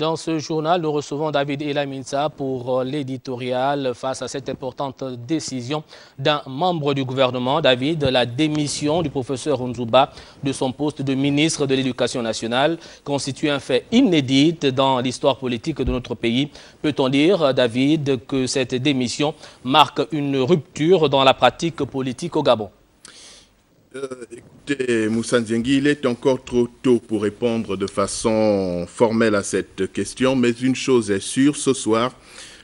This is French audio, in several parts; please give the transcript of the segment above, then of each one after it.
Dans ce journal, nous recevons David Elaminsa pour euh, l'éditorial face à cette importante décision d'un membre du gouvernement. David, la démission du professeur Nzouba de son poste de ministre de l'Éducation nationale constitue un fait inédit dans l'histoire politique de notre pays. Peut-on dire, David, que cette démission marque une rupture dans la pratique politique au Gabon euh, écoutez, Moussa il est encore trop tôt pour répondre de façon formelle à cette question, mais une chose est sûre, ce soir,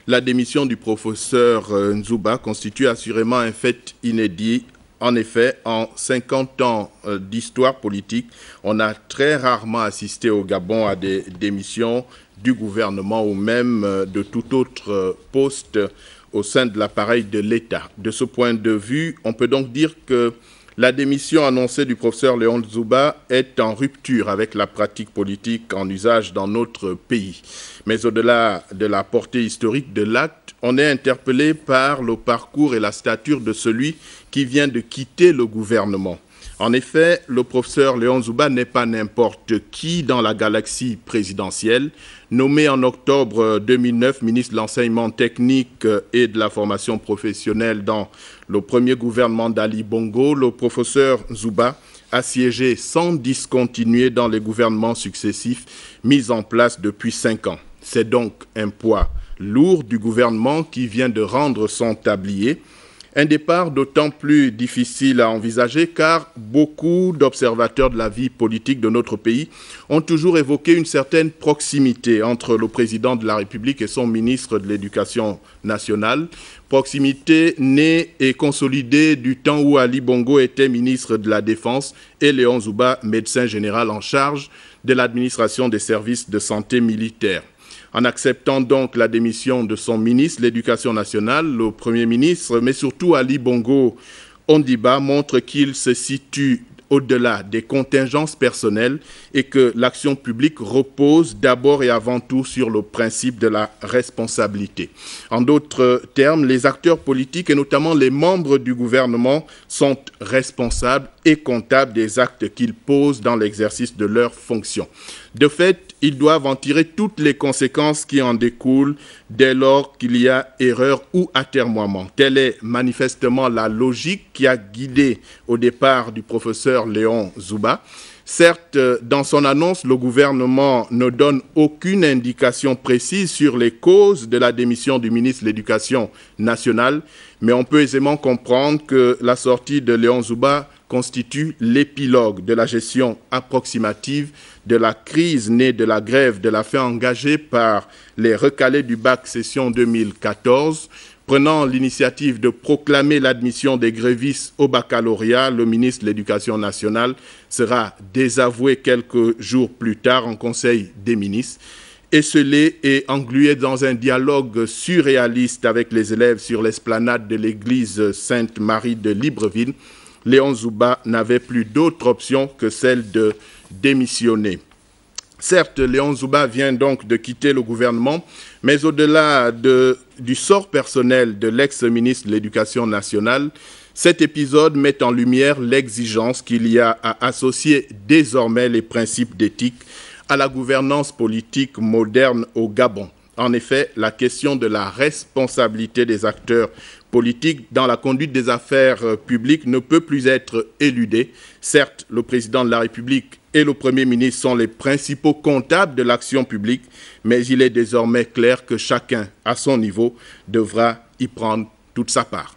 la démission du professeur euh, Nzuba constitue assurément un fait inédit. En effet, en 50 ans euh, d'histoire politique, on a très rarement assisté au Gabon à des démissions du gouvernement ou même de tout autre poste au sein de l'appareil de l'État. De ce point de vue, on peut donc dire que la démission annoncée du professeur Léon Zouba est en rupture avec la pratique politique en usage dans notre pays. Mais au-delà de la portée historique de l'acte, on est interpellé par le parcours et la stature de celui qui vient de quitter le gouvernement. En effet, le professeur Léon Zuba n'est pas n'importe qui dans la galaxie présidentielle. Nommé en octobre 2009 ministre de l'enseignement technique et de la formation professionnelle dans le premier gouvernement d'Ali Bongo, le professeur Zouba a siégé sans discontinuer dans les gouvernements successifs mis en place depuis cinq ans. C'est donc un poids lourd du gouvernement qui vient de rendre son tablier. Un départ d'autant plus difficile à envisager car beaucoup d'observateurs de la vie politique de notre pays ont toujours évoqué une certaine proximité entre le président de la République et son ministre de l'Éducation nationale, proximité née et consolidée du temps où Ali Bongo était ministre de la Défense et Léon Zouba, médecin général en charge de l'administration des services de santé militaire. En acceptant donc la démission de son ministre, l'Éducation nationale, le Premier ministre, mais surtout Ali Bongo Ondiba montre qu'il se situe au-delà des contingences personnelles et que l'action publique repose d'abord et avant tout sur le principe de la responsabilité. En d'autres termes, les acteurs politiques et notamment les membres du gouvernement sont responsables et comptables des actes qu'ils posent dans l'exercice de leurs fonctions. De fait, ils doivent en tirer toutes les conséquences qui en découlent dès lors qu'il y a erreur ou atermoiement. Telle est manifestement la logique qui a guidé au départ du professeur Léon Zouba. Certes, dans son annonce, le gouvernement ne donne aucune indication précise sur les causes de la démission du ministre de l'Éducation nationale, mais on peut aisément comprendre que la sortie de Léon Zuba constitue l'épilogue de la gestion approximative de la crise née de la grève de la fin engagée par les recalés du bac session 2014. Prenant l'initiative de proclamer l'admission des grévistes au baccalauréat, le ministre de l'Éducation nationale sera désavoué quelques jours plus tard en Conseil des ministres esselé et englué dans un dialogue surréaliste avec les élèves sur l'esplanade de l'église Sainte-Marie de Libreville, Léon Zouba n'avait plus d'autre option que celle de démissionner. Certes, Léon Zouba vient donc de quitter le gouvernement, mais au-delà du sort personnel de l'ex-ministre de l'Éducation nationale, cet épisode met en lumière l'exigence qu'il y a à associer désormais les principes d'éthique à la gouvernance politique moderne au Gabon. En effet, la question de la responsabilité des acteurs dans la conduite des affaires euh, publiques ne peut plus être éludée. Certes, le président de la République et le Premier ministre sont les principaux comptables de l'action publique, mais il est désormais clair que chacun, à son niveau, devra y prendre toute sa part.